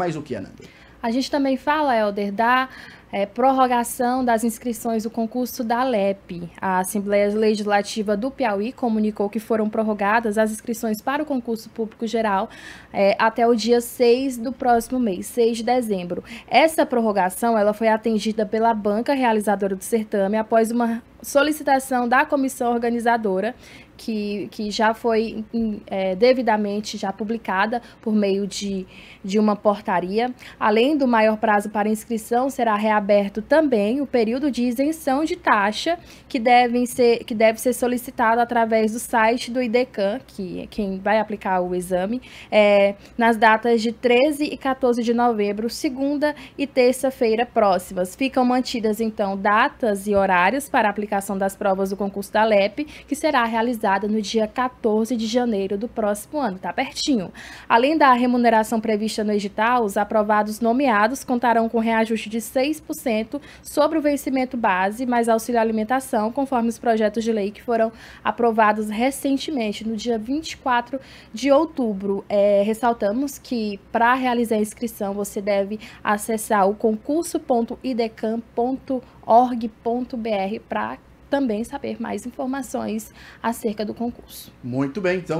mais o que, Ananda? A gente também fala, Helder, da é, prorrogação das inscrições do concurso da LEP. A Assembleia Legislativa do Piauí comunicou que foram prorrogadas as inscrições para o concurso público geral é, até o dia 6 do próximo mês, 6 de dezembro. Essa prorrogação ela foi atendida pela banca realizadora do certame após uma solicitação da comissão organizadora, que, que já foi é, devidamente já publicada por meio de, de uma portaria. Além do maior prazo para inscrição, será reaberto aberto também o período de isenção de taxa que, devem ser, que deve ser solicitado através do site do IDECAN, que é quem vai aplicar o exame, é, nas datas de 13 e 14 de novembro, segunda e terça-feira próximas. Ficam mantidas, então, datas e horários para a aplicação das provas do concurso da LEP, que será realizada no dia 14 de janeiro do próximo ano, tá pertinho. Além da remuneração prevista no edital, os aprovados nomeados contarão com reajuste de seis sobre o vencimento base, mais auxílio alimentação, conforme os projetos de lei que foram aprovados recentemente, no dia 24 de outubro. É, ressaltamos que para realizar a inscrição você deve acessar o concurso.idecam.org.br para também saber mais informações acerca do concurso. Muito bem, então.